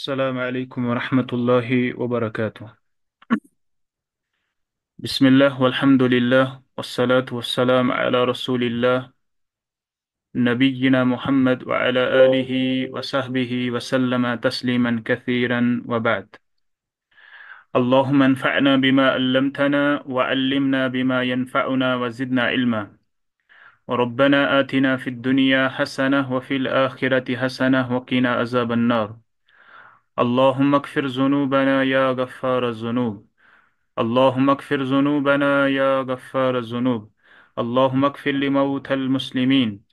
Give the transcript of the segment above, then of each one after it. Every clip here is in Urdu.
السلام عليكم ورحمة الله وبركاته بسم الله والحمد لله والصلاة والسلام على رسول الله نبينا محمد وعلى آله وصحبه وسلم تسليما كثيرا وبعد اللهم انفعنا بما علمتنا وعلمنا بما ينفعنا وزدنا علما وربنا آتنا في الدنيا حسنة وفي الآخرة حسنة وقنا عذاب النار اللهم اغفر ذنوبنا يا غفار الذنوب اللهم اغفر ذنوبنا يا غفار الذنوب اللهم اغفر لموتى المسلمين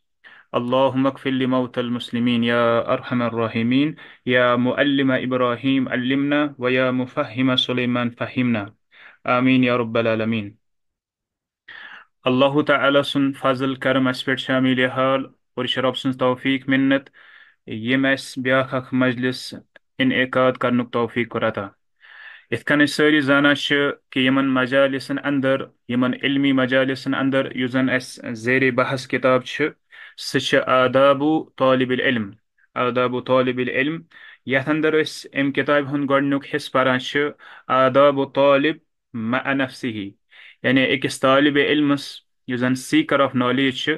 اللهم اغفر لموتى المسلمين يا أرحم الراحمين يا مؤلم إبراهيم علمنا ويا مفهم سليمان فهمنا آمين يا رب العالمين الله تعالى سن فضل كرم şamili hal, ve ورشرب سن توفيق منت يمس بياخك مجلس انعقاد کرنُک توفیٖق رَٹان یِتھ کٔنۍ أسۍ سٲری زانان چھِ کہِ یِمَن مجالِسَن اندر یِمَن علمی مجالِسَن اندر یُس زَن اَسہِ زیر بحث کِتاب چھِ سُہ چھِ آدابو طالب العلم آدابو طالب العلم یَتھ اندر أسۍ اَمہِ کِتابہِ ہُنٛد گۄڈٕنیُک حِصہٕ پران چھِ آدابو طالب مع معنفصحی یعنی أکِس طالبِ علمَس یُس زَن سیٖکَر آف نالیج چھِ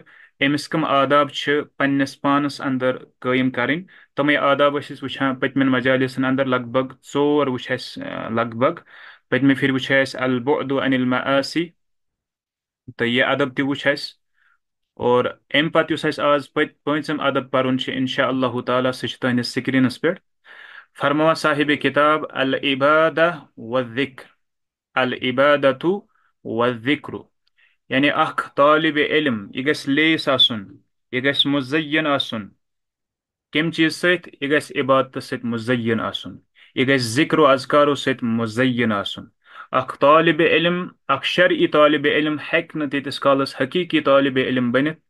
أمِس کٕم آداب چھِ پنٛنِس پانَس اَندَر قٲیِم کَرٕنۍ تِمَے آداب ٲسۍ أسۍ وٕچھان پٔتمٮ۪ن مجالِسَن اَندَر لگ بگ ژور وٕچھ اَسہِ لگ بگ پٔتمہِ پھِرِ وٕچھ اَسہِ البدو عن المعاصی تہٕ یہِ اَدب تہِ وٕچھ اَسہِ اور اَمہِ پَتہٕ یُس اَسہِ آز پٔتۍ پٲنٛژِم اَدب پَرُن چھُ اِنشاء اللہ تعالیٰ سُہ چھُ تُہٕنٛدِس سِکریٖنَس پٮ۪ٹھ فرموا صاحبِ کِتاب العبادہ و ذِکر العبادتُ و ذِکرُ یعنی طالب علم یہ گژھِ گژھِ لیس آسُن آسُن مُزین کمہِ چیٖز گھس آزین آم چیز ستھر عبادتہ سی مزین آکر و اذکارو سۭتۍ مُزین آسُن اکھ طالب علم اکھ شرعی طالب علم ہیٚکہِ نہٕ تیٖتِس کالس حقیٖقی طالب علم بٔنِتھ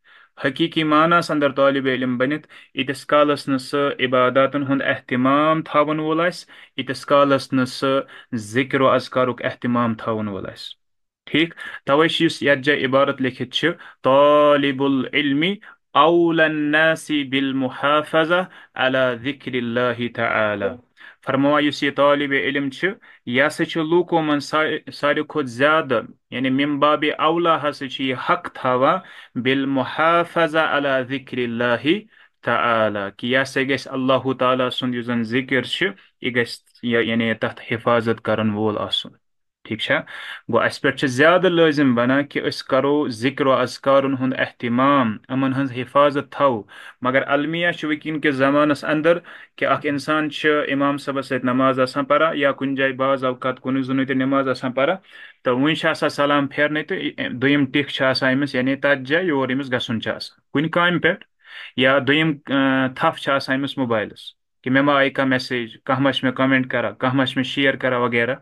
حقیٖقی معنیس اندر طالب علم بٔنِتھ ییٖتِس کالَس نہٕ سُہ نباداتن ہُنٛد احتمام تھاوَن وول آسہِ ییٖتِس آیت کالس نکر و اذکارُک احتمام تھاوَن وول آسہِ ٹھیٖک توے چھِ یُس یتھ جایہِ عبارت لیٚکھِتھ چھِ طالب العلم اولى الناس بالمحافظة على ذكر الله تعالى فرموان یُس یہِ طالب علم چھُ یہِ ہسا چھُ لوٗکو منٛز ساروی کھۄتہٕ زیادٕ یعنی يعني ممباب اولا ہسا چھُ یہِ حق تھاوان بالمحافظة على ذکر اللہ تعالی کہِ یہِ ہسا گژھِ اللہ تعالیٰ سُنٛد یُس زن ذِکِر چھُ یہِ گژھِ یعنی يعني تتھ حفاظت کرن وول آسُن ٹھیک چھا گو اٹھ زیادہ لازم اس کرو ذکر و اذکارن احتمام امن ہز حفاظت تو مگر المیہ وک زمانہ اندر کہ انسان امام صبح یا کن جائے بعض اوقات کنویں تھی نماز آر تو ورنہ سلام پھرنے تو دم ٹکھان یعنی تک جائے یورس گھنٹے کن کان پیم تفام موبائلس کہ ما آئی کَران کانٛہہ کرا کہ مےٚ شِیر کرا وغیرہ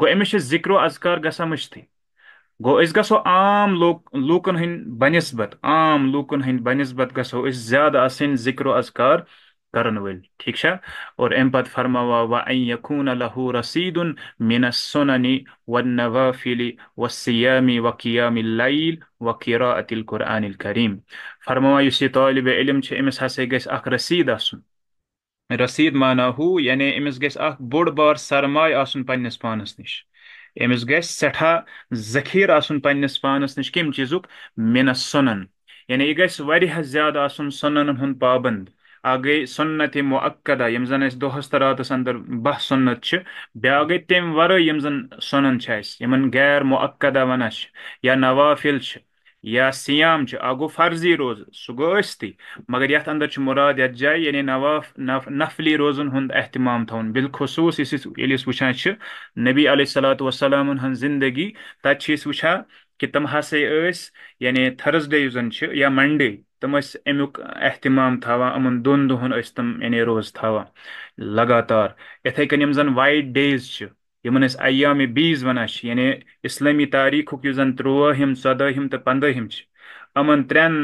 گو چھِ ذکر و اذکار مٔشتٕے گوٚو أسۍ گژھو عام لو لوکن ہٕنٛدۍ بَنسبت عام لوکن ہند بہ نسبت گھوس زیادہ آن ذکر و اذکار کرن ول ٹھیک او ام پتہ فرما وقون الہ رسیدن مینہ سننی ون وافیلی وسیامی وکیامی لعیل فرماوا یُس یہِ طالبِ فرما اس أمِس طالب گژھِ اَکھ رسیٖد آسُن رسد مانا یعنی ہوس گار سرمائے آنس پانس نش امس گھٹا ذخیر آنس پانس نش کم چیزک منس سنن یعنی یہ گھر ویاد آ سن پابند انت مقدہ اس دہس تراتی اندر بہ سنت بیاا گئی تمہیں ویسن سنانجن غیر مقدہ ونان یا نوافل یا سیام او فرضی روز گوٚو ٲستی مگر یعنی اندر مُراد یو جایہِ یعنی نواف نف نفلی روزن ہُنٛد احتمام تھاوُن بالخصوٗص یُس أسۍ ییٚلہِ أسۍ وٕچھان چھِ نبی علیہ صلاتُ وسلامن ہٕنٛز زندگی چھِ أسۍ وٕچھان کہِ تِم ہسا ٲسۍ یعنی یُس چھِ یا منڈے تِم ٲسۍ اَمیُک احتمام تھاوان اہتمام دۄن دن ٲسۍ تِم یعنی روز تھاوان لگاتار کٔنۍ یِم زن وایٹ ڈیز چھِ یمن اس ایام بیز ونا یعنی اسلامی تاریخ کو زن تروہ ہم سدا ہم تہ پندہ ہم چھ امن ترن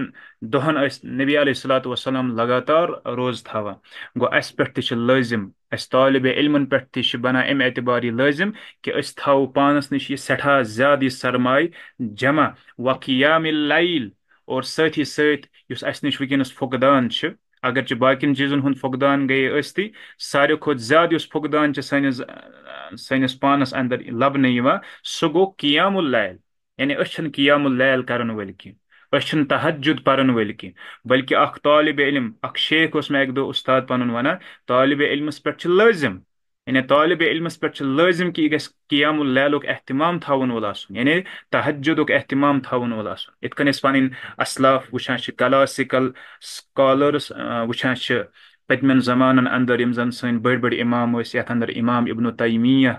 دہن اس نبی علیہ الصلات والسلام لگاتار روز تھاوا گو اس پٹ تہ چھ لازم اس طالب علم پٹ تہ چھ بنا ام اعتبار لازم کہ اس تھاو پانس نش یہ سٹھا زیادہ سرمائی جمع وقیام اللیل اور ساتھ ہی ساتھ اس اس نش وکن فقدان چھ اگر باقین چیزن ہن فقدان گئے اس ساروی سارے خود زیادہ اس فقدان چھ سانی سٲنِس پانَس پانس لَبنہٕ یِوان سُہ گوٚو قیام الل یعنی أسۍ چھِنہٕ قیام کَرَن وٲلۍ کینٛہہ أسۍ چھِنہٕ تحجُد پَرَن وٲلۍ کینٛہہ کھل اَکھ طالبہِ علم اَکھ شیخ اوس مےٚ اَکہِ دۄہ اُستاد پَنُن وَنان اس علمَس پٮ۪ٹھ چھِ لٲزِم یعنی علمس علمَس پٮ۪ٹھ چھِ لٲزِم کہِ یہِ گژھِ قیام ال اہتمام تھاوُن وول آسُن یعنی تحجُدُک احتمام تھاوُن وول آسُن یِتھ کٔنۍ أسۍ پَنٕنۍ اَسلاف وٕچھان چھِ و سکالٲرٕس وٕچھان چھِ پٔتمٮ۪ن زمانن انٛدر یِم زن سٲنۍ بٔڑۍ بٔڑۍ اِمام ٲسۍ یَتھ انٛدر اِمام اِبنو تیمیہ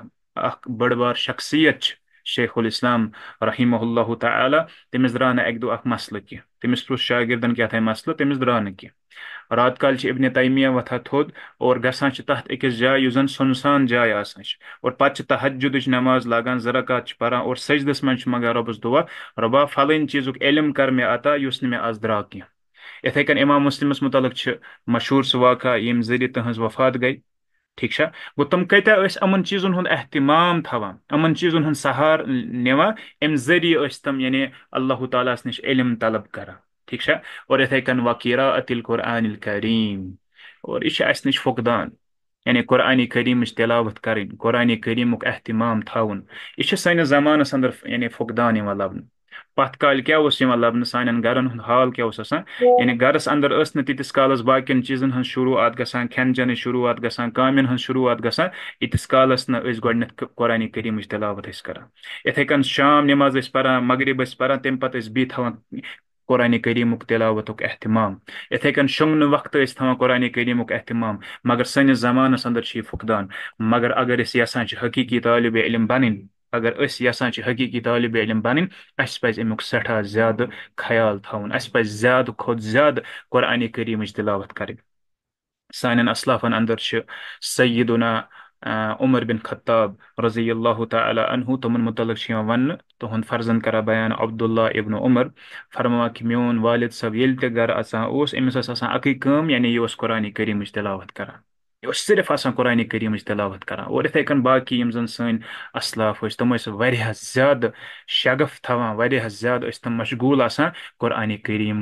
اکھ بٔڑ بار شخصیت چھِ شیخ الاسلام رحمہ اللہ تعالی تٔمِس درٛاو نہٕ اَکہِ دۄہ اکھ مسلہٕ کینٛہہ تٔمِس پرُژھ شاگردن کیٛاہ تھام مسلہٕ تٔمِس درٛاو نہٕ کینٛہہ رات کالہِ چھِ اِبنہِ تیمیہ وۄتھان تھوٚد اور گژھان چھِ تتھ أکِس جایہِ یُس زن سُنسان جاے آسان چھِ اور پتہٕ چھِ تحجُدٕچ نماز لاگان زرکات رکعت چھِ پران اور سٔجدس منٛز چھِ منٛگان رۄبس دُعا رۄبا فلٲنۍ چیٖزُک علم کر مےٚ عطا یُس نہٕ مےٚ آز درٛاو کینٛہہ یِتھَے کٔنۍ اِمام مسلمس متعلق چھِ مشہوٗر سُہ واقعہ ییٚمہِ ذٔریعہِ تٕہٕنٛز وفات گٔے ٹھیٖک چھا گوٚو تِم کۭتیٛاہ ٲسۍ یِمَن چیٖزَن ہُنٛد احتِمام تھاوان یِمَن چیٖزَن ہُنٛد سہار نِوان اَمہِ ذٔریعہِ ٲسۍ تِم یعنی اللہ تعالیٰ ہَس نِش علم طلب کران ٹھیٖک چھا اور یِتھَے کٔنۍ وقیرہ عطل قرآن الکریٖم اور یہِ چھِ اَسہِ نِش فُقدان یعنی قرآنِ کریٖمٕچ تِلاوت کَرٕنۍ قرآنِ کریٖمُک احتِمام تھاوُن یہِ چھِ سٲنِس زمانَس انٛدر یعنی فُقدان یِوان لَبنہٕ پتھ کالہِ کیاہ اوس یِوان لَبنہٕ مطلب سانٮ۪ن گَرَن ہُنٛد حال کیٛاہ اوس آسان یعنی گَرَس اَندَر ٲس نہٕ تیٖتِس کالَس باقٕیَن چیٖزَن ہٕنٛز شروٗعات گژھان کھٮ۪ن چٮ۪نٕچ شروٗعات گژھان کامٮ۪ن ہٕنٛز شروٗعات گژھان ییٖتِس کالَس نہٕ أسۍ گۄڈٕنٮ۪تھ قۄرانہِ کٔریٖمٕچ تِلاوَت ٲسۍ کَران یِتھَے کٔنۍ شام نٮ۪ماز ٲسۍ پَران مغرب ٲسۍ پَران تَمہِ پَتہٕ ٲسۍ بیٚیہِ تھاوان قۄرانہِ کٔریٖمُک تِلاوتُک احتِمام یِتھَے کٔنۍ شۄنٛگنہٕ وقتہٕ ٲسۍ تھاوان قۄرانہِ کٔریٖمُک احتِمام مگر سٲنِس زَمانَس اَندَر چھِ یہِ فُقدان مگر اگر أسۍ یَژھان چھِ حقیٖقی طالبہِ علم بَنٕنۍ اگر أسۍ اس چھِ حقیٖقی طالب علم بَنٕنۍ اَسہِ پَزِ اَمیُک سٮ۪ٹھاہ زیادٕ خیال تھاوُن اَسہِ پَزِ زیادٕ کھۄتہٕ زیادٕ زیادہ قرآنی کریم کَرٕنۍ سانٮ۪ن اصلافن اندر چھِ سیدُنا عمر بن خطاب رضی اللہ تعالیٰ عنہ تمہن متعلق وَننہٕ تُہُنٛد فرض کَران بیان عبد اللہ ابن و عمر فرما کہ مو والد اَژان اوس أمِس ٲس آسان اَکٕے کٲم یعنی یہِ اوس قرآنی کریم تلوت کَران یہِ اوس صرف آسان قرآنِ کریٖمٕچ تِلاوت کران اور یِتھَے کٔنۍ باقٕے یِم زَن سٲنۍ اَسلاف ٲسۍ تِم ٲسۍ واریاہ زیادٕ شَغف تھاوان واریاہ زیادٕ ٲسۍ تِم مشغوٗل آسان قرآنِ کریٖم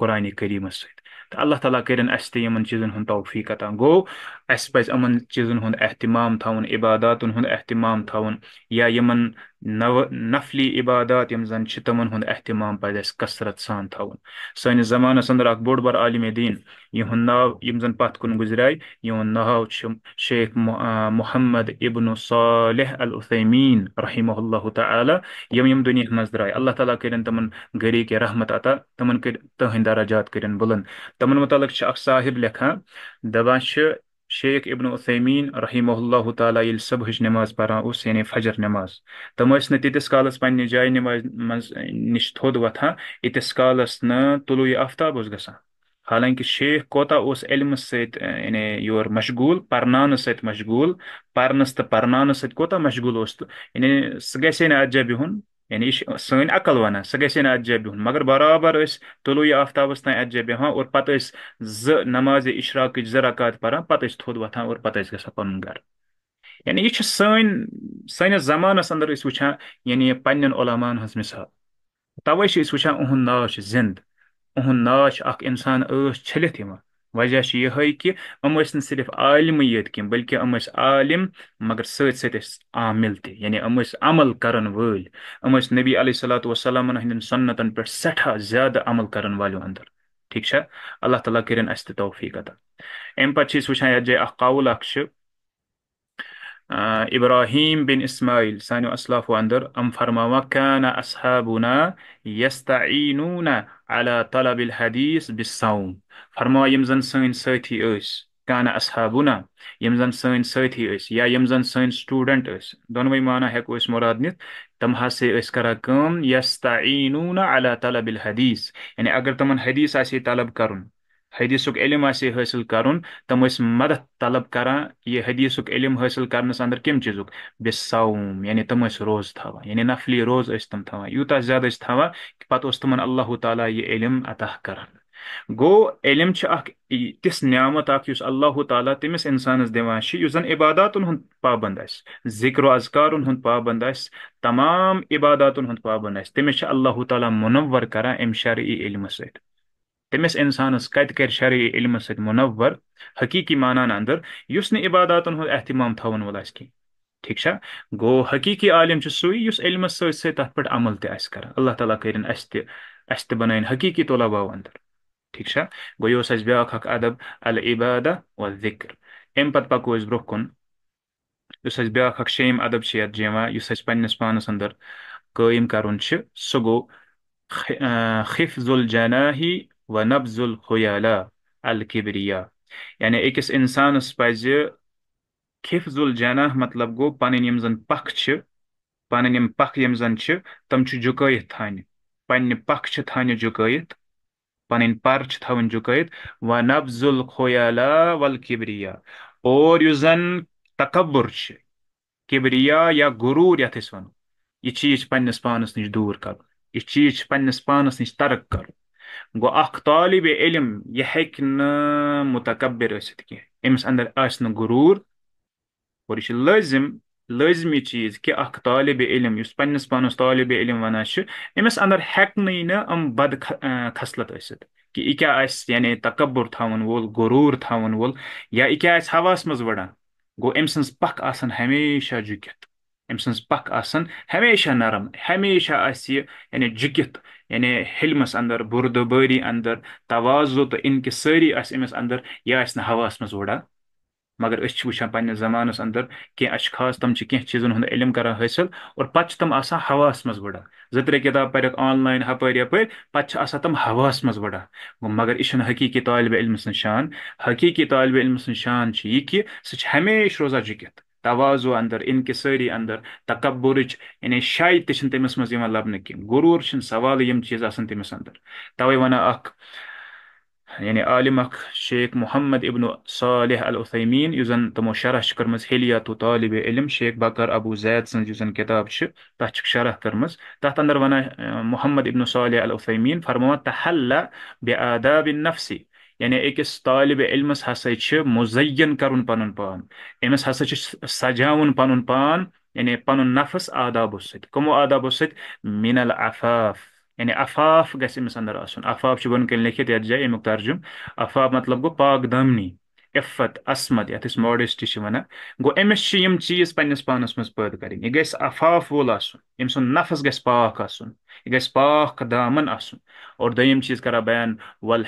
قرآنِ کریٖمَس سۭتۍ تہٕ اللہ تعالیٰ کٔرِنۍ اَسہِ تہِ یِمَن چیٖزَن ہُنٛد توفیٖق عطا گوٚو اَسہِ پَزِ یِمَن چیٖزَن ہُنٛد احتِمام تھاوُن اس پیزن ہند اہتمام تباداتن اہتمام تمہ نفلی عبادات احتِمام پَزِ اَسہِ کثرت سان تھاوُن سٲنِس زمان ادر اَکھ بوٚڑ بار عالمِ دیٖن یِہُنٛد ناو یِم زَن پَتھ کُن کن یِہُنٛد ناو چھُ شیخ محمد ابن صالح المین رحمہ اللہ تعالیٰ یِم یِم دُنیاہَس منٛز دہائے اللہ تعالیٰ کٔرِنۍ تِمَن کہِ رحمت عطا تِمَن تمہ تہند دراجات کر بلند تن متعلق اخ صاحب چھِ شیخ ابن عثیمین رحمہ اللہ تعالیٰ ییٚلہِ نٮ۪ماز پَران اوس یعنی فجر نٮ۪ماز تِم ٲسۍ نہٕ تیٖتِس کالَس پنٛنہِ جایہِ نٮ۪مازِ منٛز نِش تھوٚد وۄتھان ییٖتِس کالَس نہٕ یہ آفتاب اوس گژھان حالانکہِ شیخ کوتاہ اوس علمہٕ سۭتۍ سۭتۍ سۭتۍ یعنی یور مشغوٗل مشغوٗل پَرناونہٕ پَرناونہٕ پَرنَس تہٕ کوتاہ مشغوٗل اوس تہٕ یعنی سُہ گژھِ ہے نہٕ اَتھ جایہِ بِہُن یعنی سٲنۍ عقل وَنان سۄ گژھِ ونان سا گھاج بہن مگر برابر ٲسۍ تلوی آفتاب تین اجائے بہان ہاں، اور پَتہٕ ٲسۍ زٕ زٕ نمازِ اِشراقٕچ پہ پَران پَتہٕ ٲسۍ تھوٚد وۄتھان اور پَتہٕ ٲسۍ گژھان پَنُن گَرٕ یعنی یہِ چھِ سٲنۍ سٲنِس أسۍ وٕچھان یعنی پنٛنٮ۪ن ہٕنٛز مِثال تَوَے چھِ أسۍ وٕچھان علاما ناو مثال زِنٛدٕ سے ناو اہد اَکھ اِنسان ٲس چھٔلِتھ یِوان وجہ سے یہ ٲسۍ نا صرف عالم کینٛہہ بٔلکہِ بلکہ ٲسۍ عالم مگر عامِل تہِ یعنی ٲسۍ عمل یِم ٲسۍ نبی علیہ صلاۃ وسلم ہند صنت پٮ۪ٹھ سٹھا زیادہ عمل ٹھیٖک ٹھیک اللہ تعالیٰ وٕچھان یَتھ جایہِ پہ وان جائے چھِ آه، إبراهيم بن إسماعيل ثاني أسلاف واندر أم فرما وكان أصحابنا يستعينون على طلب الحديث بالصوم فرما يمزن سين سيتي أس كان أصحابنا يمزن سين سيتي أس يا يمزن سين ستودنت أس دونوي معنى هكو أس مراد نت تم حاسي أس كرا كم يستعينون على طلب الحديث يعني اگر تمن حديث أسي طلب كرن حدیث علم حاصل کر تم مدد طلب کر حدیث علم حاصل کرنس اندر کم چیز بساؤ یعنی تم روز تا یعنی نفلی روز تم تعاوع یو زیادہ تعاون پہ تمہ اللہ تعالیٰ یہ علم عطا کر گو تس نعمت اخ اس اللہ تعالیٰ تمس انسان دین عباداتن پابند آہ ذکر ہند پابند آہ تمام عباداتن پابندہ تمہس کے اللہ تعالیٰ منور کر ام شرعی علم سۭتۍ تمس انسان کت کر شرعی علم ست منور حقیقی مانان اندر اس نے عبادات ہند احتمام تھون وول کی ٹھیک شا گو حقیقی عالم سے سوی اس علم ست ست تر پہ عمل تہ کر اللہ تعالیٰ کرن اس تہ اس تہ بنائن حقیقی طلبا اندر ٹھیک شا گو یہ اس بیاق اک ادب العبادہ و والذکر ام پت پکو اس برو کن اس اس بیاق اک شیم ادب سے ات جیوا اس اس پنس پانس اندر قائم کرن سے سو گو خفظ الجناح و نبز الخہ الکبریہ یعنی اِنسانَس پَزِ پز ذلجناح مطلب گوٚو پَنٕنۍ پَنٕنۍ یِم یِم زَن پَکھ پَکھ چھِ یِم زَن چھِ تِم چھِ جُکٲیِتھ تھاونہِ جکائت پَکھ چھِ تھاونہِ جُکٲیِتھ پَنٕنۍ پَر چھِ تھاوٕنۍ جُکٲیِتھ و نفز الخلہ اور یُس زَن زن چھِ کبریہ یا غروٗر یَتھ أسۍ وَنو یہِ چیٖز چھِ یھ پانَس نِش دوٗر کَرُن یہِ چیٖز چھِ چیز پانَس نِش ترق کَرُن گوٚو اَکھ طالبِ علم یہِ ہیٚکہِ نہٕ ٲسِتھ کینٛہہ أمِس آسہِ نہٕ غروٗر اور یہِ چھُ لٲزِم لٲزمی چیٖز کہِ اَکھ طالبِ علم یُس پنٛنِس پانَس طالبِ علم وَنان چھُ أمِس ہٮ۪کنٕے نہٕ یِم بد خصلت ٲسِتھ کہِ یہِ کیٛاہ آسہِ یعنی تکبُر تھاوَن وول غروٗر تھاوَن وول یا یہِ کیٛاہ آسہِ ہواہَس منٛز وٕڑان گوٚو أمۍ سٕنٛز پَکھ آسَن ہمیشہ جُکِتھ أمۍ سٕنٛز پَکھ آسَن ہمیشہ نرم ہمیشہ آسہِ یہِ یعنی جُکِتھ یعنی حلمس اندر بردبٲری اندر توازو تہٕ انکسٲری آسہِ ساری اندر منٛز وُڑان مگر اسان پمانس اندر کہ خاص چیٖزَن ہُنٛد علم کر حاصل اور منٛز وٕڑان زٕ ترٛےٚ کتاب پریق آن لائن ہواہَس منٛز وٕڑان مگر حقیٖقی حقیقی طالب علم شان حقیقی یہِ علم سُہ چھِ ہمیشہِ روزان جُکِتھ توازو اندر انکساری اندر تکبرٕچ یعنی يعني شاے تہِ چھِنہٕ تٔمِس مز یِوان لَبنہٕ کی غروٗر چھِنہٕ سوال یِم چیٖز آسن تٔمِس اندر تَوَے ونا اک یعنی يعني عالِم اک شیخ محمد ابن صالح العثیمیٖن یُس تِمو شرح شکر مز کٔرمٕژ تو طالب علم شیخ بکر ابوٗ زید سن یُس کِتاب چھِ تہ چھِکھ شرح کٔرمٕژ تہ اندر ونا آه، محمد ابن صالح العثیمیٖن فرماوان تحلا بآداب النفس یعنی اکس طالب علمس چھِ مُزین کر پن پان أمِس ہسا سجاوُن پن پان یعنی پن نفس آدابو سۭتۍ کٕمو آدابو سۭتۍ مِن الفاف یعنی افاف بۄن شنکن لکھت یو جایہِ امی ترجُم آفاف مطلب گوٚو پاک دامنی عفت عصمت یتھ أسۍ ماڈیسٹی چھِ وَنان گوٚو أمِس چھِ یِم چیٖز پنٛنِس پانَس منٛز پٲدٕ کَرٕنۍ یہِ گژھِ افاف وول آسُن أمۍ سُنٛد نفس گژھِ پاک آسُن یہِ گژھِ پاک آسُن اور دن چیٖز کَران بیان وَل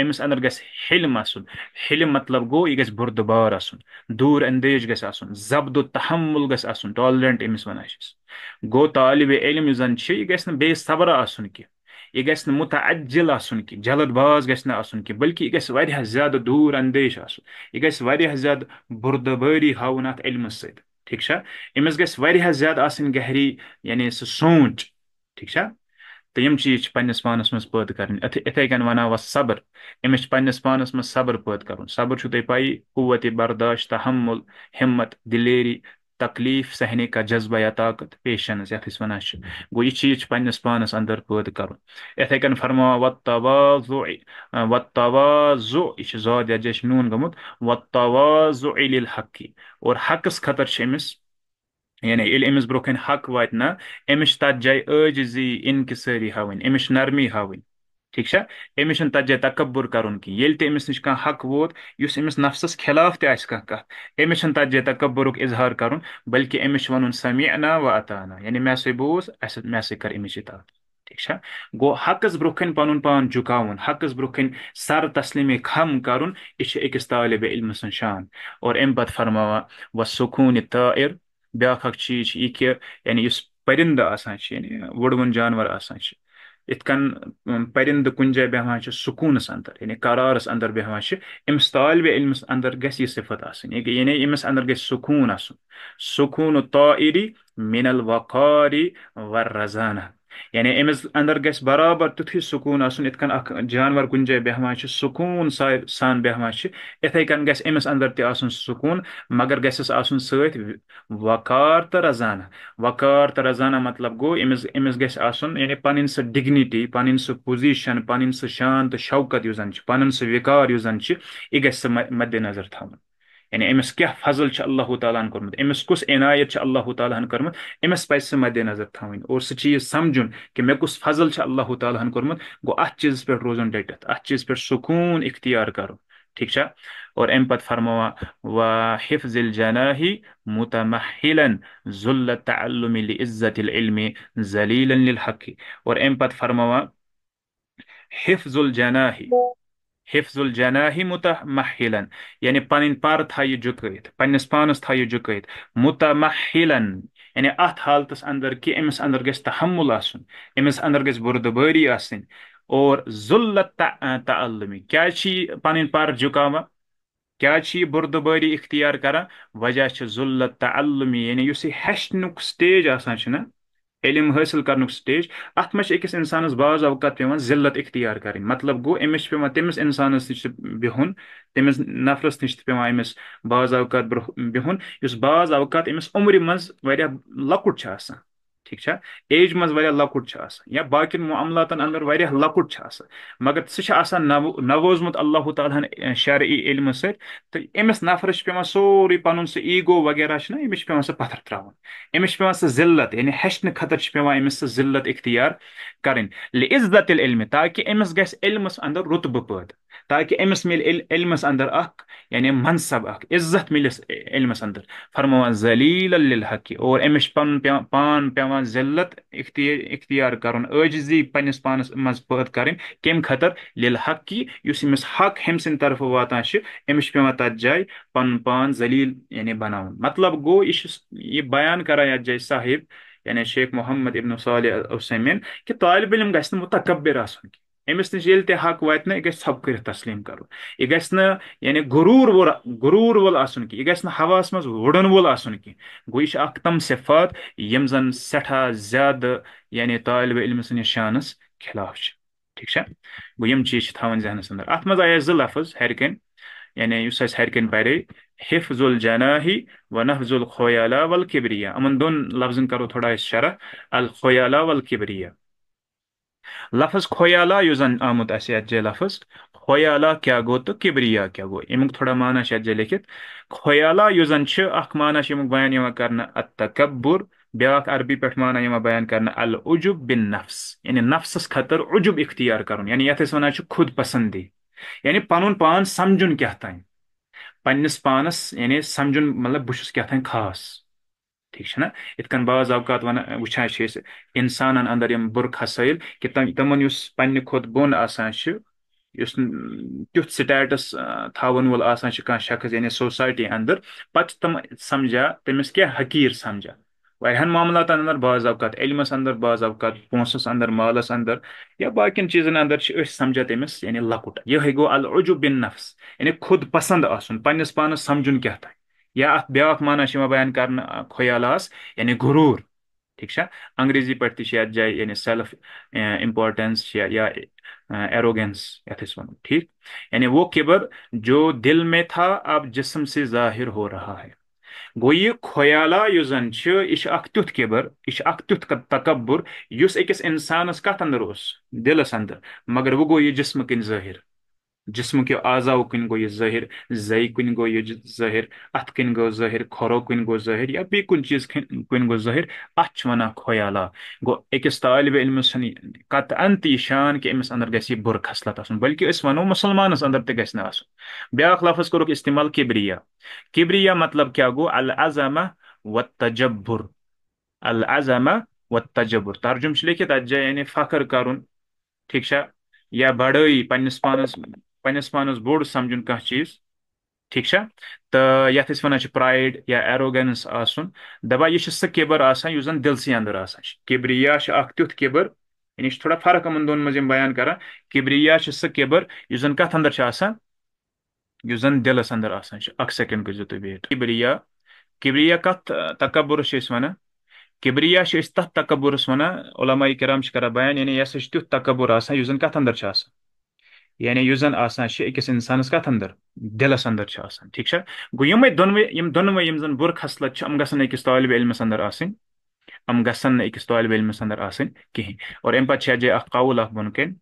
أمِس ول گژھِ اندر آسُن آلم مطلب گوٚو یہِ گو گھ بردار آور اندیش گھن ضبد و تحمل گز ٹالرینٹ چھِ أسۍ گوٚو طالبہِ علم یُس زَن چھِ یہِ گژھِ نہٕ بے صبرا آسُن کینٛہہ یہ آسُن کینٛہہ جلد باز گژھِ گژھِ نہٕ آسُن کینٛہہ یہِ واریاہ زیادٕ دوٗر اندیش آسُن یہِ گژھِ واریاہ زیادٕ بُردبٲری ہاوُن اَتھ علمَس سۭتۍ ٹھیٖک چھا أمِس گژھِ واریاہ زیادٕ آسٕنۍ گہری یعنی سُہ سونٛچ ٹھیٖک چھا تہٕ یِم چیٖز چھِ پنٛنِس پانَس منٛز پٲدٕ کَرٕنۍ مز پہ کٔنۍ وَنان وَس صبر أمِس چھِ پنٛنِس پانَس منٛز صبر پٲدٕ کَرُن صبر تھی پی قوت یہ برداشت تحمُل ہِمت دِلیری تکلیف سہنے کا جذبہ یا طاقت پیشنس یتھ یعنی اس واجو پانس اندر پد کر فرما واتا واضح واتوا زو یہ زاد یعنی جائے نون گوت واضح حقی اور حقس خطر یعنی ییٚلہِ أمِس برونٛہہ کَنہِ حق وات نا تَتھ جایہِ جائیں اِنکِسٲری ہاوٕنۍ أمِس چھِ نرمی ہاوٕنۍ ٹھیک چھا أمِس چھُنہٕ تَتھ جایہِ تکبُر کَرُن کینٛہہ ییٚلہِ تہِ أمِس نِش کانٛہہ حق ووت یُس أمِس نفسَس خلاف تہِ آسہِ کانٛہہ کَتھ أمِس چھُنہٕ تَتھ جایہِ تکبُرُک اِظہار کَرُن بٔلکہِ أمِس چھُ وَنُن سمیعنا و عطانا یعنی مےٚ ہسا بوٗز اَسہِ مےٚ ہسا کٔر أمِچ اطاعت ٹھیٖک چھا گوٚو حقَس برونٛہہ کَنہِ پَنُن پان جُکاوُن حقَس برونٛہہ کَنہِ سر تسلیٖمے خم کَرُن یہِ چھُ أکِس طالبہِ علمہٕ سٕنٛز شان اور اَمہِ پَتہٕ فرماوان وَ سکوٗن یہِ تٲر بیٛاکھ اَکھ چیٖز چھُ یہِ کہِ یعنی یُس پٔرِندٕ آسان چھِ یعنی وُڑوُن جانوَر آسان چھِ یِتھ کٔنۍ پٔرِندٕ کُنہِ جایہِ بیٚہوان چھِ سکوٗنَس اندر یعنی قرارَس بیٚہوان چھِ قرارس اندر بیہس طالبہ علس اندر گھفت آعے امس اندر گھے سکون آن سکون و طایری من الوقاری و رضانہ یعنی امس اندر گژھِ برابر تیُتھُے سکوٗن آسُن یِتھ کٔنۍ سکون آن کُنہِ جایہِ بیٚہوان بہوان سکوٗن سا سان بیٚہوان چھِ یِتھَے کٔنۍ گژھِ أمِس کن تہِ آسُن سکوٗن مگر گژھٮ۪س آسُن سۭتۍ وقار تہٕ رازانہ وقار تہٕ رَزانہ مطلب گوٚو أمِس أمِس گژھِ آسُن یعنی پَنٕنۍ سۄ ڈِگنِٹی پَنٕنۍ سُہ پُزِشَن پَنٕنۍ سُہ شان تہٕ شوکت یُس زَن چھِ یہِ گژھِ سُہ مَدِ نظر تھاوُن یعنی أمس کیاہ فضل چھ اللہ تعالیٰ ہن کوٚرمُت أمس کُس عنایت چھ اللہ تعالیٰ ہن کٔرمٕژ أمس پزِ سُہ مدِ نظر تھاوٕنۍ اور سُہ چیٖز سمجھُن کہِ مےٚ کُس فضل چھ اللہ تعالیٰ ہن کوٚرمُت گوٚو اتھ چیٖزس پٮ۪ٹھ روزُن ڈٔٹِتھ اتھ چیٖزس پٮ۪ٹھ سکوٗن اختیار کرُن ٹھیٖک چھا اور امہِ پتہٕ فرماوان وا حفظ الجناہی متمحلن ذُلت تعلم عزت العلم ذلیٖل الحقی اور امہِ پتہٕ فرماوان حفظ الجناہی حفظ الجناہی متمحلن یعنی پنن پر تھایو جکیت پنس پانس تھایو جکیت متمحلن یعنی ات حالتس اندر کہ امس اندر تحمل آسن امس اندر گھے آسن اور ذلت تعلمی کیا پر جکاوا کیا جکا کری اختیار کران وجہ سے ذلت تعلمی یعنی اس اسٹیج آپ علم حٲصِل کَرنُک سٹیج اَتھ منٛز چھِ أکِس اِنسانَس بعض اوقات پاس ضلت اختیار تہِ پٮ۪وان أمِس بعض اوقات بِہُن یُس بعض اوقات أمِس عُمرِ منٛز واریاہ لۄکُٹ چھُ آسان ٹھیک چھا ایج مز واریاہ لۄکُٹ چھُ آسان یا باقین معاملاتن اندر واریاہ لۄکُٹ چھُ آسان مگر سُہ چھُ آسان نووزمُت اللہ تعالیٰ ہن شرعی علمہٕ سۭتۍ تہٕ أمِس نفرس چھُ پیٚوان سورُے پنُن سُہ ایٖگو وغیرہ چھُنہ أمِس چھُ پیٚوان سُہ پتھر ترٛاوُن أمِس چھُ پیٚوان سُہ ذِلت یعنی ہیٚچھنہٕ خٲطرٕ چھُ پیٚوان أمِس سُہ ذِلت اختیار کرٕنۍ لِعزت علمہِ تاکہِ أمِس گژھِ علمس اندر رُتبہٕ پٲدٕ تاکہ أمِس میلہِ علمَس انٛدر اکھ یعنی منصب اکھ عزت میلٮ۪س علمَس انٛدر فرماوان ذلیٖل لِلحقہِ اور أمِس چھُ پَنُن پٮ۪وان پان پٮ۪وان ذِلت اِختیار اِختیار کَرُن عٲجزی پنٛنِس پانَس منٛز پٲدٕ کَرٕنۍ کَمہِ خٲطر لِلحقہِ یُس أمِس حق ہیٚمہِ سٕنٛدِ طرفہٕ واتان چھُ أمِس چھُ پٮ۪وان تَتھ جایہِ پَنُن پان ذلیٖل یعنی بَناوُن مطلب گوٚو یہِ چھُ یہِ بیان کران یَتھ جایہِ صاحب یعنی شیخ محمد ابن صالح عثیمیٖن کہِ طالبہِ علم گژھِ نہٕ مُتکبر آسُن کینٛہہ أمس نش یل تہ حق نہ واتہ یہ تسلیم کرو گے یعنی غرور و غرور وول گھواس من وڑن وول آن گو یہ تم صفات زن سٹھا زیادہ یعنی طالب علم سنس شانس خلاف ٹھیک گیز تعداد ذہنس ادر ات من آئی لفظ ہر کن یعنی اسرکن برے حفظ الجناہی و نف ذل خالہ ولقبری امن دون لفظن کرو تھوڑا شرح الخہ ولکبری لفظ خویالا خوالہ اس آپ جائے لفظ خوالہ کیا گو تو کبریہ کیا گو ایا مانا جائے لکھ خیا جانا بیان کربر بیاق عربی معنہ بیان کر العجب بن نفس یعنی نفسس خطر عجب اختیار یعنی خود پسندی یعنی پن پان سمجھن کیا پس پانس یعنی سمجھن مطلب بس کان خاص ٹھیٖک چھُنہ یِتھ کٔنۍ بعض اوقات وَنان وٕچھان چھِ أسۍ اِنسانَن اَنٛدر یِم بُرٕ خسٲیِل کہِ تِمَن یُس پنٛنہِ کھۄتہٕ بۄن آسان چھُ یُس تیُتھ سٕٹیٹَس تھاوَن وول آسان چھُ کانٛہہ شخص یعنی سوسایٹی اَنٛدر پَتہٕ چھِ تِم سَمجھا تٔمِس کیٛاہ حقیٖر سَمجھا واریاہَن معاملاتَن اَنٛدر بعض اوقات علمَس اَنٛدر بعض اوقات پونٛسَس اَنٛدر مالَس اَنٛدر یا باقیَن چیٖزَن اَنٛدر چھِ أسۍ سَمجھا تٔمِس یعنی لۄکُٹ یِہوٚے گوٚو العجوٗب بِن نفس یعنی خود پسنٛد آسُن پنٛنِس پانَس سَمجھُن کیٛاہ تانۍ یا اتھ بیاکھ معنی چھ یوان بیان کرنہ خیالاس یعنی غرور ٹھیک چھا انگریزی پٲٹھۍ تہِ چھِ یتھ جایہِ یعنی سیلف امپارٹینس چھِ یا ایروگینس یتھ أسۍ ونو ٹھیٖک یعنی وہ کِبر جو دل مےٚ تھا اب جسم سے ظاہر ہو رہا ہے گوٚو یہِ خیالا یُس زن چھُ یہِ چھُ اکھ تیُتھ کِبر یہِ چھُ اکھ تیُتھ تکبر یُس أکِس انسانس کتھ اندر اوس دِلس اندر مگر وۄنۍ گوٚو یہِ جسمہٕ کِنۍ ظٲہر جسم کے عذاو کن گوظ زئی کن گو ظاہر ات کن ظٲہِر کھۄرو کن گو ظاہر یا کن چیز کن گو ظر گوٚو أکِس گو اکس طالب علمس تہِ یہِ شان أمِس اندر گژھِ یہِ بُرٕ خصلت مُسلمانَس اَنٛدر تہِ گژھِ اندر آسُن بیا لفظ کوٚرُکھ استعمال کِبرِیا کِبرِیا مطلب کیا گو الظما و تجبر العظمہ و تجبر چھُ لکھت اَتھ جایہِ یعنی فخر کری پانس پنٛنِس پانَس بوٚڑ سَمجھُن کانٛہہ چیٖز ٹھیٖک چھا تہٕ یَتھ أسۍ وَنان چھِ پرٛایڈ یا ایروگنٕس آسُن دَپان یہِ چھِ سُہ کِبر آسان یُس زَن دِلسٕے اندر آسان چھِ کِبرِیا چھِ اَکھ تیُتھ کِبر یعنی چھِ تھوڑا فرق یِمَن دۄن منٛز یِم بیان کران کِبرِیا چھِ سُہ کِبر یُس زَن کَتھ اندر چھِ آسان یُس زَن دِلَس اندر آسان چھِ اَکھ سیکنڈ کٔرۍزیو تُہۍ ویٹ کِبرِیا کِبرِیا کَتھ تکبُرس چھِ أسۍ وَنان کِبرِیا چھِ أسۍ تَتھ تکبُرس وَنان علماء کِرام چھِ کران بیان یعنی یہِ ہسا چھُ تیُتھ تکبُر آسان یُس زَن کَتھ اندر چھِ آسان یعنی یُس زَن آسان چھِ أکِس اِنسانَس کَتھ اَندَر دِلَس اَندَر چھِ آسان ٹھیٖک چھا گوٚو یِمَے دۄنوَے یِم دۄنوَے یِم زَن بُرٕ خصلت چھِ یِم گژھن نہٕ أکِس طالبہِ علمَس اَندَر آسٕنۍ یِم گژھن نہٕ أکِس طالبہِ علمَس اَندَر آسٕنۍ کِہیٖنۍ اور اَمہِ پَتہٕ چھِ اَجے اَکھ قول اَکھ بۄن کَنۍ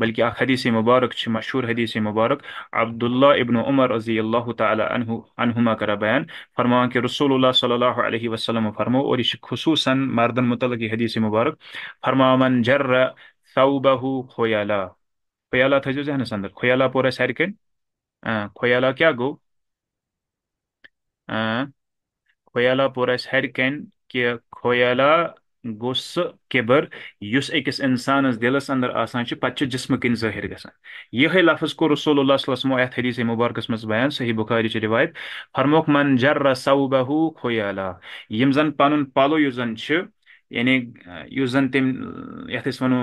بلکہِ اَکھ حدیث مُبارک چھِ مشہوٗر حدیث مُبارک عبداللہ ابن عمر رضی اللہ تعالیٰ عنہ عنہما کرا بیان فرماوان کہ رسول اللہ صلی اللہ علیہ وسلم فرمو اور یہ چھِ خصوٗصاً مردن متعلق یہِ حدیث مُبارک فرماوان جرا ثوبہ خویالا جو ذہنس اندر خیالہ پور سرکن خیالا کیا گوالا پور اہ ہر کن کھیا گو سہ کبر اکس انسانس دلس اندر آسان آ جسم کن ظاہر گسان یہ لفظ کو رسول اللہ صلی اللہ علیہ صحت حدیث مبارکس بیان صحیح بخاری روایت فرموخ منجر رسو بہ کھالا یم زن پن پلو یعنی یُس زن تٔمۍ یَتھ أسۍ وَنو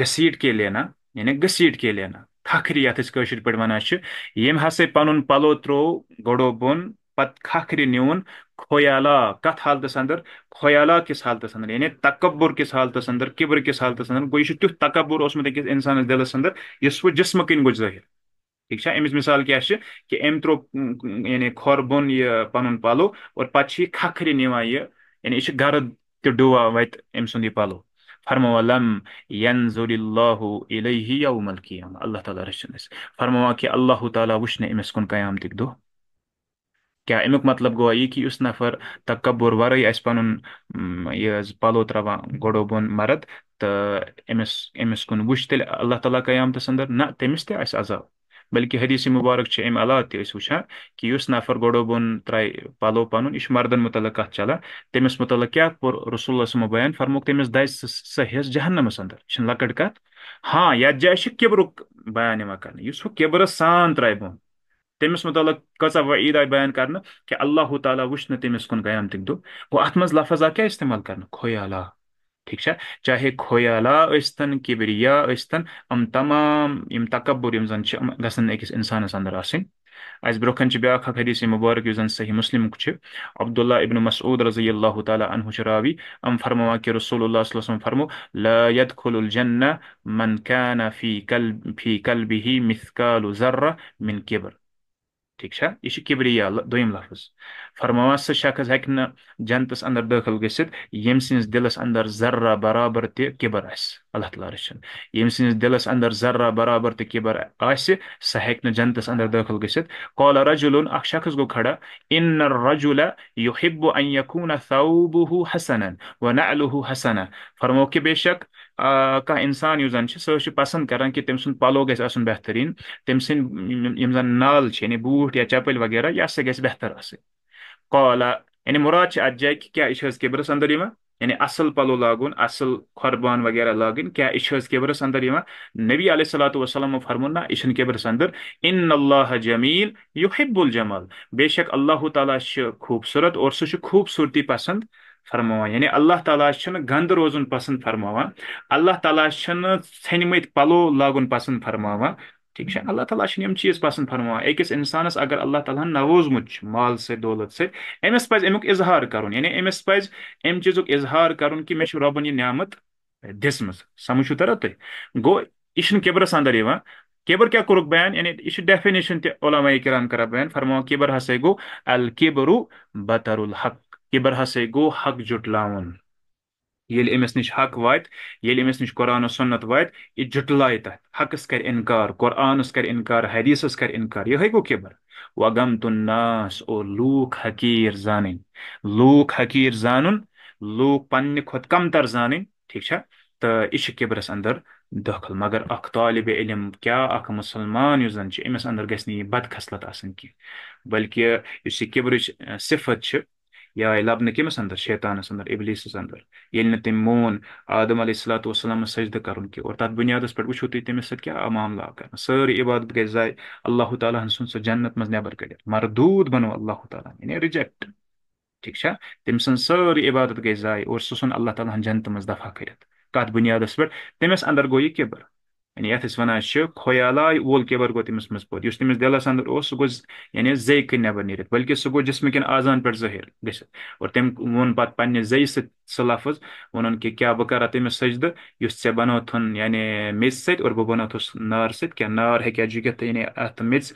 گسیٖٹ کے لینا یعنی گسیٖٹ کے لینا کھکھرِ یَتھ أسۍ کٲشِر پٲٹھۍ وَنان چھِ ییٚمۍ ہسا پَنُن پَلو ترٛوو گۄڈو بۄن پَتہٕ کھکھرِ نیوٗن کھویالا کَتھ حالتَس اَنٛدر کھویالا کِس حالتَس اَنٛدر یعنی تکبُر کِس حالتَس اَنٛدر کِبر کِس حالتَس اَنٛدر گوٚو یہِ چھُ تیُتھ تکبُر اوسمُت أکِس اِنسانَس دِلَس اَنٛدر یُس وۄنۍ جِسمہٕ کِنۍ گوٚو ظٲہِر ٹھیٖک چھا أمِس مِثال کیٛاہ چھِ کہِ أمۍ ترٛوو یعنی کھۄر بۄن یہِ پَنُن پَلو اور پَتہٕ چھِ یہِ کھکھرِ نِوان یہِ یعنی یہِ تہِ یہ گرد تمہ سلو فرما لم ینیل اللہ اللہ تعالیٰ رٔچھِن أسۍ فرماوان کہِ اللہ تعالیٰ أمِس کُن قیامتٕکۍ دۄہ کیٛاہ اَمیُک مطلب گوا یہ کہ اس نفر وَرٲے وے پَنُن یہِ حظ پَلو ترٛاوان گۄڈو بۄن مَرٕد تہٕ أمِس أمِس کُن وٕچھ تیٚلہِ اللہ تعالیٰ قیامتَس نہ تٔمِس تہِ آسہِ عذاب بلکہ حدیث مبارک تہِ أسۍ وٕچھان کہ یُس نفر پَنُن یہِ چھُ مردن متعلق کت چلانا تمس متعلق کیا رسولہ سم بیان فرموک تمس دز سس جہنمس اندر یہ لۄکٕٹ کَتھ ہاں چھِ کِبرُک بیان ہُہ کِبرٕ سان ترٛایہِ بن تمس متعلق کۭژاہ وعید آیہِ بیان كر کہِ اللہ تعالیٰ دۄہ گوٚو تک منٛز لفظ آو کیٛاہ استعمال کرنا خوالہ ٹھیک چھا چاہے کھویالا ٲستن کبریا ٲستن یِم تمام یِم تکبر یِم زن چھِ یِم گژھن أکِس انسانس انٛدر آسٕنۍ اَسہِ برونٛہہ کَنہِ چھِ بیٛاکھ اکھ حدیث مُبارک یُس زَن صحیح مُسلِم چھِ عبداللہ ابن مسعود رضی اللہ تعالیٰ عنہ چھُ راوی أمۍ فرموا کہِ رسول اللہ صلی اللہ علیہ وسلم فرمو لا یت الجنہ من کین فی کل فی کل بی ذرہ من کِبر ٹھیک قبری دم لفظ فرما سا شخص ہر جنتس اندر داخل گزت یم سلس اندر ذرہ برابر تک قبر آئی اللہ تعالیٰ رچن سنس دلس اندر ذرہ برابر تبر آ جنتس اندر داخل گزت قولہ راجول اکھ شخص گو کھڑا حسن حسنا فرما کے بے شک کانٛہہ اِنسان یُس زَن چھِ سُہ حظ چھِ پَسنٛد کَران کہِ تٔمۍ سُنٛد پَلو گژھِ آسُن بہتریٖن تٔمۍ سٕنٛدۍ یِم زَن نال چھِ یعنی بوٗٹھ یا چَپٕلۍ وغیرہ یہِ ہَسا گژھِ بہتر آسٕنۍ کالا یعنی مُراد چھِ اَتھ جایہِ کہِ کیٛاہ یہِ چھِ حظ کِبرَس اَنٛدَر یِوان یعنی اَصٕل پَلو لاگُن اَصٕل خۄربان وغیرہ لاگٕنۍ کیٛاہ یہِ چھِ حظ کِبرَس اَنٛدَر یِوان نبی علیہ صلاتُ وسلم فرمُن نہ یہِ چھُنہٕ کِبرَس اَنٛدَر اِن اللہ جمیٖل یہِ حبُل جمل بے شک اللہُ تعالیٰ چھُ خوٗبصوٗرت اور سُہ چھُ خوٗبصوٗرتی پَسنٛد فرما یعنی اللہ تعالیٰ گند روزن پسند فرما اللہ تعالی چن ٹھیمت پلو لاگن پسند فرما ٹھیک اللہ تعالیٰ چیز پسند فرما اکس انسان اگر اللہ تعالیٰ نوزمت مال سے دولت سے امس پہ امی اظہار امس پہ ام چیز اظہار ربن یہ نعمت دمجھو ترا گو یہ قبرس اندر یابر کیا بیان یعنی یہ ڈیفنیشن کرام کرانا بیان فرما قبر ہسا گو الکبرو بطر الحق گوٚو حق گو ییٚلہِ امس نش حق واتہِ یلس نش قرآن و سنت وات یہ جٹلائے تک حقس کر انقار قرآن کر حدیثس کرقار یہ گو قبر و غمت ناس او لوک حقیر زان لوک حقیر زان لوک پنہ تہٕ زان ٹھیک قبرس اندر دخل مگر اخالب علم کیا مسلمان اس زنس اندر گز نی بد خصلت آن کی بلکہ اس صِفت صفت یہ آئے لبن کمس اندر شیطانس اندر ابلسن اندر یعنی نون عدم علیہ صلاۃ و السلام سجدہ کر بنیاد پہ وچو تم تمہس معاملہٕ آو کر سٲرٕے عبادت گژھِ زایہِ اللہ تعالیٰ سُنٛد سُہ جنت منٛز نٮ۪بر کٔڑِتھ مردوٗد بنو اللہ تعالیٰ یعنی ٹھیٖک چھا تٔمۍ سٕنٛز سٲرٕے عبادت گیس ضائع اور سُہ سن اللہ تعالیٰ جنتہٕ منٛز جنت منفا کر بنیاد پہ تمس اندر کِبر یعنی یتھ أسۍ وَنان چھِ کھویالاے وول کیبر گوٚو تٔمِس منٛز پوٚت یُس تٔمِس دِلَس اَنٛدر اوس سُہ گوٚو یعنی زیٚیہِ کِنۍ نٮ۪بر نیٖرِتھ بٔلکہِ سُہ گوٚو جِسمہٕ کٮ۪ن آزان پٮ۪ٹھ ظٲہِر گٔژھِتھ اور تٔمۍ ووٚن پَتہٕ پنٛنہِ زیٚیہِ سۭتۍ سُہ لفظ ووٚنُن کہِ کیٛاہ بہٕ کَرا تٔمِس سٔجدٕ یُس ژےٚ بَنوتھُن یعنی میٚژِ سۭتۍ اور بہٕ بَنوتھُس نار سۭتۍ کیٛاہ نار ہیٚکیٛاہ جُگِتھ یعنی اَتھ میٚژِ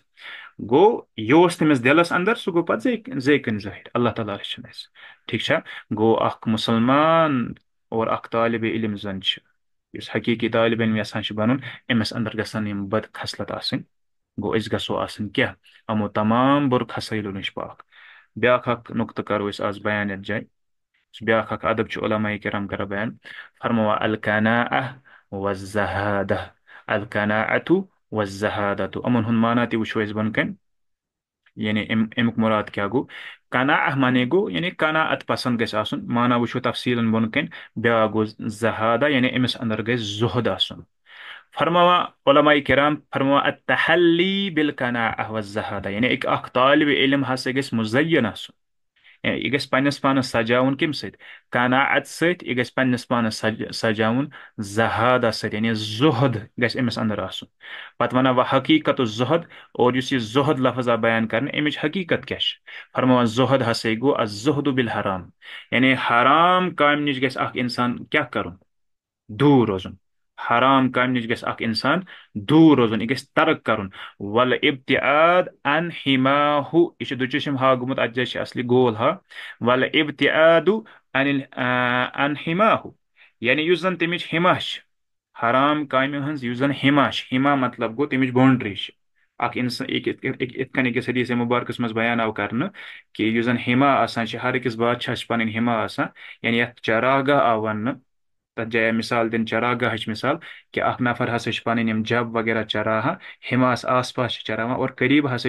گوٚو یہِ اوس تٔمِس دِلَس اَنٛدر سُہ گوٚو پَتہٕ زیٚیہِ زیٚیہِ کِنۍ ظٲہِر اللہ تعالیٰ رٔچھِن اَسہِ ٹھیٖک چھا گوٚو اَکھ مُسلمان اور اَکھ طالبہِ علم زَن چھِ یُس حقیٖقی طالب علم یَژھان چھُ بَنُن أمِس اَنٛدر گژھن asin. بد خصلت آسٕنۍ گوٚو أسۍ گژھو آسٕنۍ کیٛاہ یِمو تمام بُرٕ خصٲیلو نِش پاک بیٛاکھ اکھ نُقطہٕ کرو أسۍ آز بیان یَتھ جایہِ یُس بیٛاکھ اکھ ادب چھُ علماء کرام کران بیان فرموا القناعہ وَالزہادہ القناعتُ وَالزہادتُ یِمَن ہُنٛد معنی تہِ وٕچھو أسۍ بۄن ken? یعنی ام امی مراد کیا گو احمو یعنی قن ات گژھِ آسُن مانا وٕچھو تفصیٖلن بۄن کَنۍ بیٛاکھ گوٚو زہادہ یعنی أمِس انٛدر گژھِ زُہد آسُن فرماوا علماء کرام فرماوا اتحلی بالکنہ ا زہادہ یعنی اکھ طالبہِ علم ہسا گژھِ مُزین آسُن یہ یہِ پانس پنٛنِس کم ست ادھ ستھ پنس پانس سجا گژھِ أمِس سیعے آسُن پَتہٕ اندر آن حقیٖقت زُہد حقیقت یُس یہِ زُہد لفظ آو بیان کرنے کیٛاہ حقیقت فرماوان زُہد ہسا گو زحد و بِلحرام یعنی حرام کَرُن نش روزُن حرام کامہِ نِش گژھِ اکھ اِنسان دوٗر روزُن یہِ گژھِ ترک کَرُن وَلہٕ اِبتِعاد اَن ہِما ہُہ یہِ چھُ دُچِس یِم ہا گوٚمُت اَتھ جایہِ چھِ اَصلی گول ہا وَلہٕ اِبتِعادُ اَن ہِما ہُہ یعنی یُس زَن تَمِچ ہِما چھِ حرام کامہِ ہٕنٛز یُس زَن ہِما چھِ ہِما مطلب گوٚو تَمِچ بونٛڈرٛی چھِ اکھ اِنسان یِتھ کٔنۍ أکِس حدیٖث مُبارکَس منٛز بیان آو کَرنہٕ کہِ یُس زَن ہِما آسان چھِ ہر أکِس بادشاہَس چھِ پَنٕنۍ ہِما آسان یعنی یَتھ چراگاہ آو وَننہٕ تک جایا مثال دن چراغاہ مثال کہ نفر پَنٕنۍ پن جب وغیرہ چراہان ہِماس آس پاس چراہان اور قریب ہسا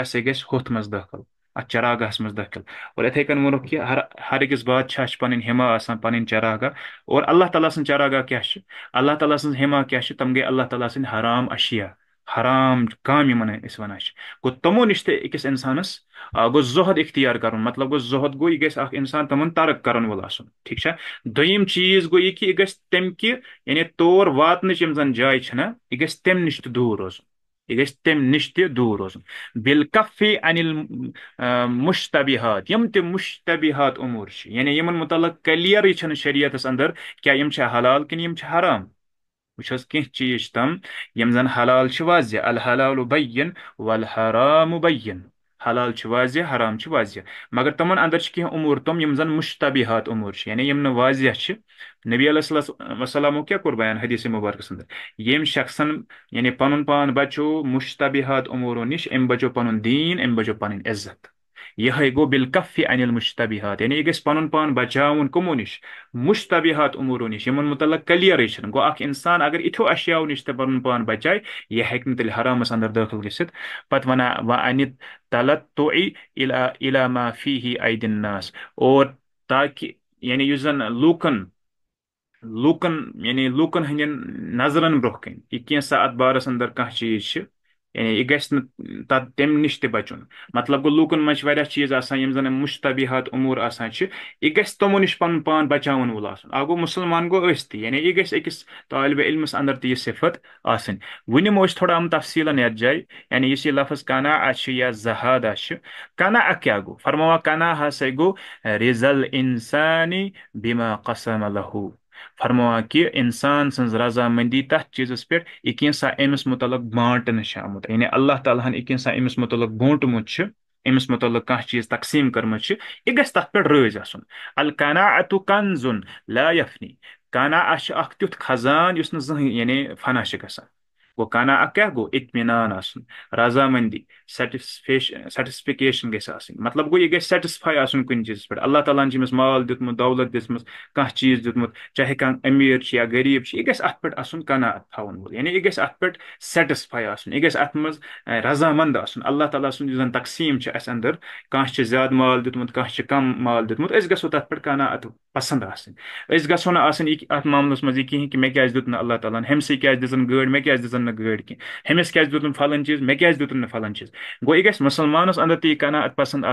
ہسا گژھِ ہوت منٛز داخل ات چراگاہَس منٛز داخل اور کٔنۍ کن کہِ ہر ہر اکس بادشاہ ہِما آسان پن چراگاہ اور اللہ تعالیٰ سن کیٛاہ کیا اللہ تعالیٰ کیٛاہ کیا تم گئی اللہ تعالیٰ سن حرام اشیا حرام کامہِ أسۍ وَنان چھِ گوٚو تِمو نِش تہِ أکِس اِنسانَس گوٚو گو اِختیار کَرُن مطلب گوٚو گوظت گوٚو یہِ گژھِ گوی اِنسان تمن ترک کرن وول آسُن ٹھیٖک چھا دوٚیِم چیٖز گوٚو یہِ کہِ یہِ گژھِ تَمہِ کہِ یعنی طور واتنچنہ یہ گھس تم نش تہ دور روز یہ گیس تمہیں نش تہ دور روز بالکفی انل مشتبیات تشتبیات امور یعنی انتعلق کلیئر چریعت اندر چھا حلال کِنہٕ یِم چھِ حرام وج کم زن حلال واضح الحلال البین والحرام الحرام و بئن حلال واضح حرام واضح مگر تمن اندر کی عمور تم زن مشتبہات عمور یعنی ناضح کے نبی علیہ اللہ وسلاموں کیا قربان حدیثہ مبارکس شخصن یعنی پن پان بچو مشتبہات عمور و نش ام بچو پن دین امو پن عزت یہے گو بالکف عن المشتبہات یعنی یہ گھن پن پان بچا کمو نش مشتبہات امورو نش ان متعلق کلیئر گو اِنسان اگر اتو اشیا نش تن پان بچائے یہ ہے تیل حرامس اندر داخل گست پہ ونہ ون تلت تو ہی آئی دنس اور تاکہ یعنی زن لوکن لوکن یعنی لوکن ہند نظرن برہ کن کی سا اتبار اندر کیز یعنی یہِ گژھِ نہٕ تَتھ تَمہِ نِش تہِ بَچُن مطلب گوٚو لوٗکَن منٛز چھِ واریاہ چیٖز آسان یِم زَن مُشتبِہات اموٗر آسان چھِ یہِ گژھِ تِمو نِش پَنُن پان بچا وول آسُن اَکھ گوٚو مُسلمان گوٚو أسۍ تہِ یعنی یہِ گژھِ أکِس طالبہِ علمَس گھس تہِ یہِ صِفت آسٕنۍ صفت آن أسۍ تھوڑا یِم تفصیٖلَن یَتھ جایہِ یعنی یُس یہِ لفظ کَنا کناش یا زہادہ گوٚو فرماوا کَنا ہسا گوٚو رِزَل اِنسانی بما قسم ال فرما کہ اِنسان سن رضامندی تف چیز پہ یہ سا امس متعلق بانٹن سے یعنی اللہ تعالیٰ یہی سا امس متعلق بنٹمت امس متعلق کان چیز تقسیم کرم گرو رلکانا کنزن لا یفنی کانا اہم اخ تانس نہن یعنی فنہ گا وَكَانَا اَکَہْ گوٚو اِطمِنان آسُن رضامٔنٛدی سیٹِسفیشن سیٹِسفِکیشن گژھِ آسٕنۍ مطلب گوٚو یہِ گژھِ سیٹِسفاے آسُن کُنہِ چیٖزَس پٮ۪ٹھ اللہ تعالیٰ ہَن چھُ أمِس مال دیُتمُت دولت دِژمٕژ کانٛہہ چیٖز دیُتمُت چاہے کانٛہہ أمیٖر چھُ یا غریٖب چھُ یہِ گژھِ اَتھ پٮ۪ٹھ آسُن قناعت تھاوُن وول یعنی یہِ گژھِ اَتھ پٮ۪ٹھ سیٹِسفاے آسُن یہِ گژھِ اَتھ منٛز رضامنٛد آسُن اللہ تعالیٰ سُنٛد یُس زَن تقسیٖم چھُ اَسہِ اَنٛدر کانٛہہ چھُ زیادٕ مال دیُتمُت کانٛہہ چھُ کَم مال دیُتمُت أسۍ گژھو تَتھ پٮ۪ٹھ قناعت پسنٛد آسٕنۍ أسۍ گژھو نہٕ آسٕنۍ یہِ اَتھ معاملَس منٛز یہِ کینٛہہ کہِ مےٚ کیٛازِ دیُت نہٕ اللہ تعالیٰ ہن ہمسٕے کیٛازِ دِژَن گٲڑۍ مےٚ کیٛازِ دِژَن نہٕ گٲڑۍ کینٛہہ دیُتُن فلٲنۍ چیٖز گمسل چیز میرے دتن فلن چیز گو یہ گیس مسلمانس اندر تی کر پسند آ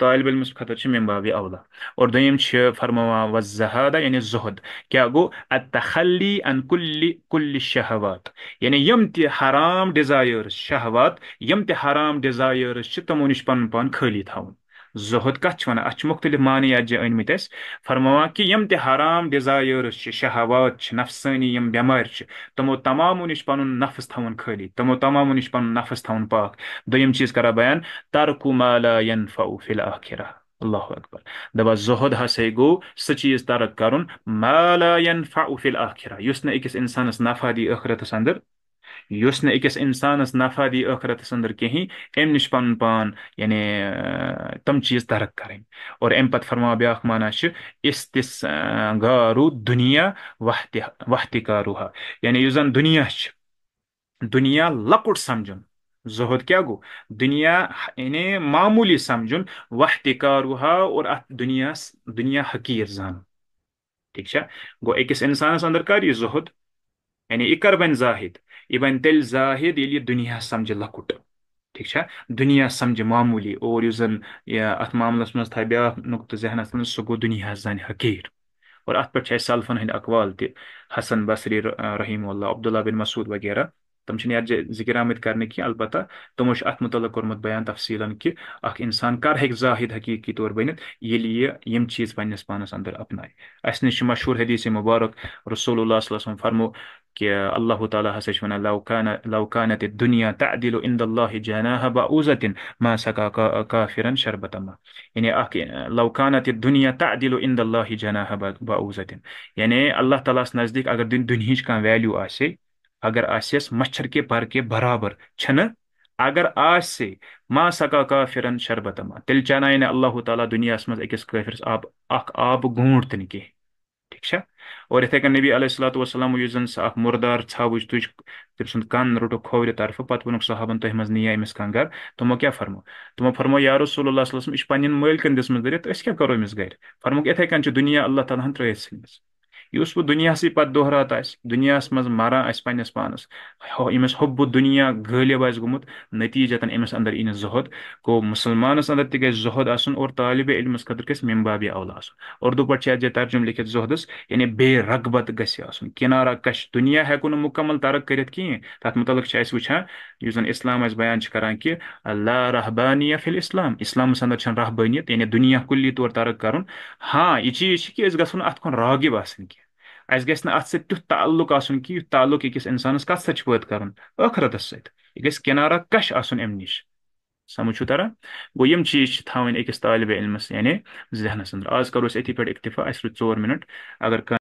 طالب خٲطرٕ خطر مابے اولا اور دم فرما و زہدا یعنی زُہد کیا گوٚو اتخلی ان کُلہِ کُلہِ شہوات یعنی یِم تہِ حرام ڈِزایٲرٕس شہوات یِم تہِ حرام ڈِزایٲرٕس چھِ تِمو نِش پن پان خٲلی تھاوُن زہد کتھ ظد کتنا اچھے مختلف معنی جائیں ان مت فرماوان کہِ یِم تہِ حرام ڈِزایٲرٕس چھِ شہوات چھِ نفسٲنی یِم بٮ۪مارِ چھِ تِمو تمامو نِش پن نفس تھاوُن خٲلی تِمو تمامو نِش پن نفس تھاوُن پاک دوٚیِم چیٖز کران بیان ترکو مالا ف اف ال آخرا اللہ اکبر دپان زہد ہسا گوٚو سُہ چیٖز ترک کرُن مالا ف اول آخرا أکِس انسانس نفع دی ٲخرتس انٛدر یُس نہٕ أکِس اِنسانَس نفع دی ٲخرَتَس اَنٛدَر کِہیٖنۍ أمۍ نِش پَنُن پان یعنی تِم چیٖز ترک کَرٕنۍ اور اَمہِ پَتہٕ فرماو بیٛاکھ معنی چھُ اِس تِس گارو دُنیا وَتھِ وَتھِ کاروٗہا یعنی یُس زَن دُنیا چھِ دُنیا لۄکُٹ سَمجھُن زہُد کیٛاہ گوٚو دُنیا یعنی معموٗلی سَمجھُن وَتھ تہِ کاروٗہا اور اَتھ دُنیاہَس دُنیا حقیٖر زانُن ٹھیٖک چھا گوٚو أکِس اِنسانَس اَنٛدَر کَر یہِ زہُد یعنی یہِ کَر بَنہِ زاہِد یہ بن تیل زاہد یہ دنیا سمجھ لکٹ ٹھیک چھا دنیا سمجھ معمولی اور اس معاملس من تائ بیا نقتہ ذہنس من سہ گو دنیا زن حقیر اور ات پہ سلفن ہند اقوال تہ حسن بصری رحیم اللہ عبداللہ بن مسعود وغیرہ تم یت جائے ذکر آمت کرنے کی ابتہ تموش متعلق کتان تفصیلنسان کر ہی زاہد حقیقی طور بنت یہ چیز پانس اندر اپنائ مشہور حدیثی مبارک رسول اللہ صلی اللہ علیہ وسلم فرمو کہ اللہ تعالیٰ ہسائش ووکانہ لوکانت دنیا تح دل و عل اللہ ما سکا کافرن شربتما یعنی اخ لوانت دنیا تحدل عمل اللہ جناب بہزتن یعنی اللہ تعالیٰ نزدیک اگر دن دنہ کیو اگر آسیس مچھر کے پر کے برابر چھنا اگر آس سے ما سکا کافرن شربت ما تل چانائی یعنی نے اللہ تعالیٰ دنیا اسمز اکس کافرس آب اخ آب گونڈ تن کے ٹھیک شا اور اتھے کن نبی علیہ السلام و یزن سا اخ مردار چھاوش تجھ تب سند کن روٹو کھوڑی طرف پت ونک صحابن تو احمد نیا امس کنگر تمہ کیا فرمو تمہ فرمو یا رسول اللہ صلی اللہ علیہ وسلم اشپانین مل کن دسمز دریت اس کیا کرو امس گئر فرمو کہ اتھے کن چھ دنیا اللہ تعالیٰ ہن ترہیت سلمس یُس وۄنۍ دُنیاہسٕے پَتہٕ دۄہرات آسہِ دُنیاہَس منٛز مَران آسہِ پنٛنِس پانَس أمِس حُبُ دُنیا غٲلِب آسہِ گوٚمُت نٔتیٖجَتَن أمِس اَندَر یی نہٕ زُہد گوٚو مُسلمانَس اَندَر تہِ گژھِ زُہد آسُن اور طالبہِ علمَس خٲطرٕ گژھِ مِمبابی اولا آسُن اُردو پٲٹھۍ چھِ اَتھ جایہِ ترجُمہٕ لیکھِتھ زُہدَس یعنی بے رغبت گژھِ آسُن کِنارا کَش دُنیا ہٮ۪کو نہٕ مُکمل ترق کٔرِتھ کِہیٖنۍ تَتھ مُتعلِق چھِ اَسہِ وٕچھان یُس زَن اِسلام اَسہِ بیان چھِ کَران کہِ اللہ رحبانی فِل اِسلام اِسلامَس اَندَر چھَنہٕ رحبٲنیت یعنی دُنیا کُلی طور ترق کَرُن ہاں یہِ چیٖز چھِ کہِ أسۍ گژھو نہٕ اَتھ کُن راگِب آسٕنۍ کینٛہہ اَسہِ گژھِ نہٕ اَتھ سۭتۍ تیُتھ تعلُق آسُن کہِ یُتھ تعلُق أکِس اِنسانَس کَتھ سۭتۍ چھُ پٲدٕ کَرُن ٲخرَتَس سۭتۍ یہِ گژھِ کِنارا کَش آسُن اَمہِ نِش سَمٕجھ چھُو تَران گوٚو یِم چیٖز چھِ تھاوٕنۍ أکِس طالبہِ علمَس یعنی ذہنَس اَنٛدر آز کَرو أسۍ أتھی پٮ۪ٹھ اِکتِفا اَسہِ روٗدۍ ژور مِنَٹ اگر کانٛہہ